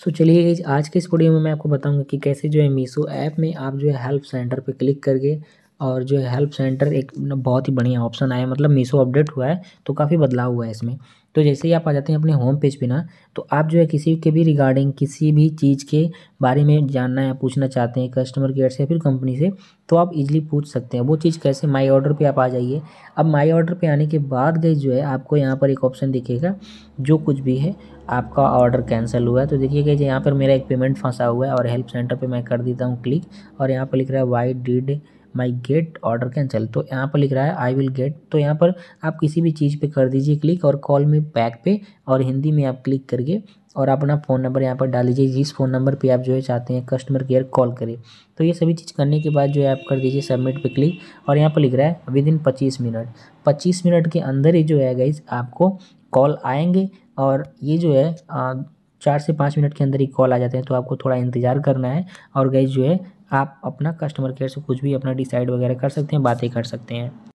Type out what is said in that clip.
सो चलिए आज के इस वीडियो में मैं आपको बताऊंगा कि कैसे जो है मीशो ऐप में आप जो है हेल्प सेंटर पर क्लिक करके और जो है हेल्प सेंटर एक बहुत ही बढ़िया ऑप्शन आया मतलब मीशो अपडेट हुआ है तो काफ़ी बदलाव हुआ है इसमें तो जैसे ही आप आ जाते हैं अपने होम पेज पे ना तो आप जो है किसी के भी रिगार्डिंग किसी भी चीज़ के बारे में जानना या पूछना चाहते हैं कस्टमर केयर से या फिर कंपनी से तो आप इजीली पूछ सकते हैं वो चीज़ कैसे माय ऑर्डर पे आप आ जाइए अब माय ऑर्डर पे आने के बाद गए जो है आपको यहाँ पर एक ऑप्शन दिखेगा जो कुछ भी है आपका ऑर्डर कैंसिल हुआ है तो देखिए कि यहाँ पर मेरा एक पेमेंट फंसा हुआ है और हेल्प सेंटर पर मैं कर देता हूँ क्लिक और यहाँ पर लिख रहा है why did my get order cancel तो यहाँ पर लिख रहा है आई विल गेट तो यहाँ पर आप किसी भी चीज़ पे कर दीजिए क्लिक और कॉल में पैक पे और हिंदी में आप क्लिक करके और अपना फ़ोन नंबर यहाँ पर डाल दीजिए जिस फ़ोन नंबर पे आप जो है चाहते हैं कस्टमर केयर कॉल करें तो ये सभी चीज़ करने के बाद जो है आप कर दीजिए सबमिट पे क्लिक और यहाँ पर लिख रहा है विद इन पच्चीस मिनट पच्चीस मिनट के अंदर ही जो है गई आपको कॉल आएंगे और ये जो है आ, चार से पाँच मिनट के अंदर ही कॉल आ जाते हैं तो आपको थोड़ा इंतज़ार करना है और गई जो है आप अपना कस्टमर केयर से कुछ भी अपना डिसाइड वगैरह कर सकते हैं बातें कर सकते हैं